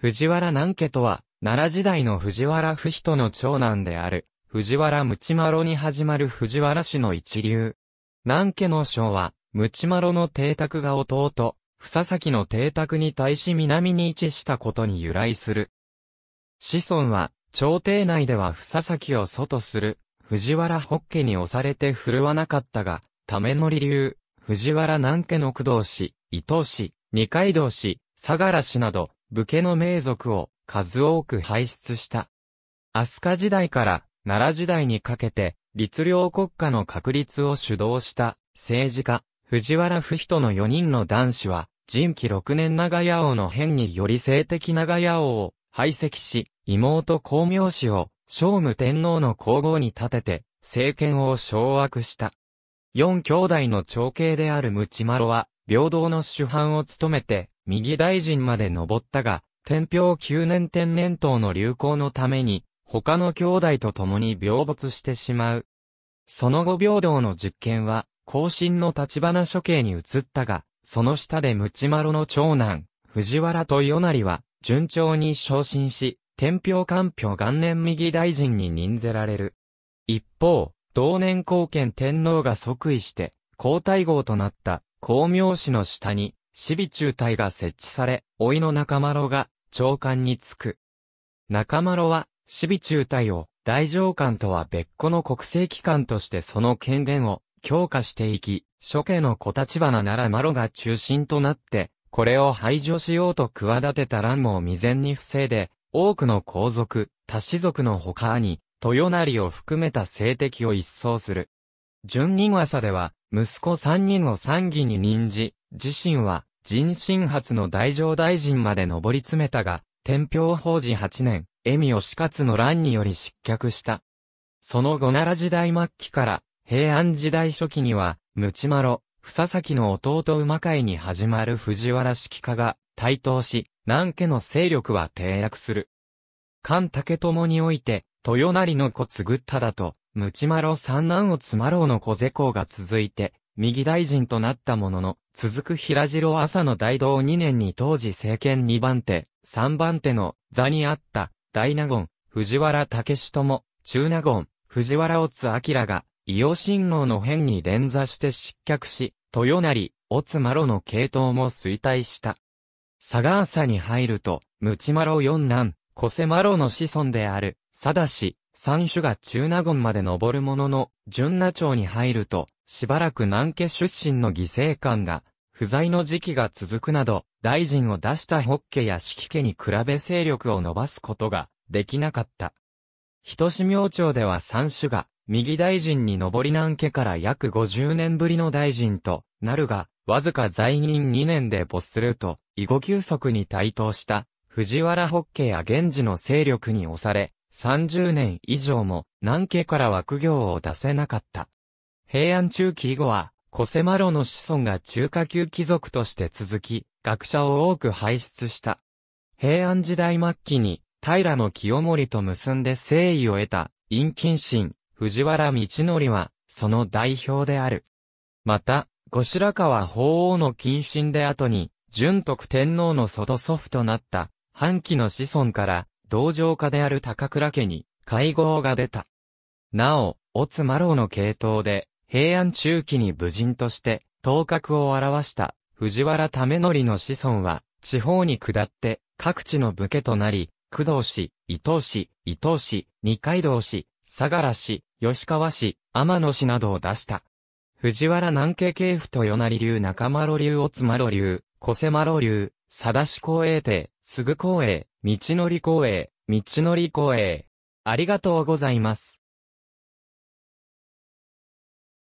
藤原南家とは、奈良時代の藤原不人の長男である、藤原ムマロに始まる藤原氏の一流。南家の将は、ムマロの邸宅が弟、房崎の邸宅に対し南に位置したことに由来する。子孫は、朝廷内では房崎を祖とする、藤原北家に押されて振るわなかったが、ための理流、藤原南家の工藤氏、伊藤氏、二階堂氏、相良氏など、武家の名族を数多く輩出した。飛鳥時代から奈良時代にかけて、律令国家の確立を主導した政治家、藤原不人の4人の男子は、人気6年長屋王の変により性的長屋王を排斥し、妹光明氏を聖武天皇の皇后に立てて、政権を掌握した。四兄弟の長兄であるムチマロは、平等の主犯を務めて、右大臣まで登ったが、天平9年天然痘の流行のために、他の兄弟と共に病没してしまう。その後平等の実験は、後進の立花処刑に移ったが、その下でムチマロの長男、藤原と与成は、順調に昇進し、天平官票元年右大臣に任ぜられる。一方、同年後見天皇が即位して、皇太后となった、光明氏の下に、備中隊が設置され、老いの中丸が長官に就く。中丸は、守備中隊を大上官とは別個の国政機関としてその権限を強化していき、諸家の小立花ならマロが中心となって、これを排除しようと企てた乱も未然に防いで、多くの皇族、多氏族の他に、豊成を含めた政敵を一掃する。順人朝では、息子三人を参議に任じ、自身は人心発の大乗大臣まで上り詰めたが、天平法治8年、恵美吉勝の乱により失脚した。その後奈良時代末期から、平安時代初期には、ムチマロ、さきの弟馬会に始まる藤原式家が台頭し、南家の勢力は低落する。関竹友において、豊成の子継ぐっただと、ムチマロ三男をつまろうの小勢公が続いて、右大臣となったものの、続く平城朝の大道2年に当時政権2番手、3番手の座にあった大納言、藤原武も、中納言、藤原乙明が、伊予新郎の変に連座して失脚し、豊成、乙麻呂の系統も衰退した。佐賀朝に入ると、ムチマロ四男、小瀬麻呂の子孫である、佐田氏、三種が中納言まで登るものの、純納町に入ると、しばらく南家出身の犠牲官が、不在の時期が続くなど、大臣を出した北家や四季家に比べ勢力を伸ばすことができなかった。人志明朝では三種が、右大臣に上り南家から約50年ぶりの大臣となるが、わずか在任2年で没すると、囲碁休息に台頭した、藤原北家や源氏の勢力に押され、30年以上も南家から枠業を出せなかった。平安中期以後は、コセマロの子孫が中華級貴族として続き、学者を多く輩出した。平安時代末期に、平清盛と結んで誠意を得た、陰近神、藤原道則は、その代表である。また、後白河法皇の近親で後に、純徳天皇の外祖父となった、半期の子孫から、同情家である高倉家に会合が出た。なお、オツマローの系統で、平安中期に武人として、頭角を表した藤原為則の子孫は、地方に下って、各地の武家となり、工藤氏、伊藤氏、伊藤氏、二階堂氏、相良氏、吉川氏、天野氏などを出した。藤原南家系譜豊成流中丸流オツマロ流、小瀬丸流、佐田氏公栄帝、すぐ公営、道のり公営、道のり公営。ありがとうございます。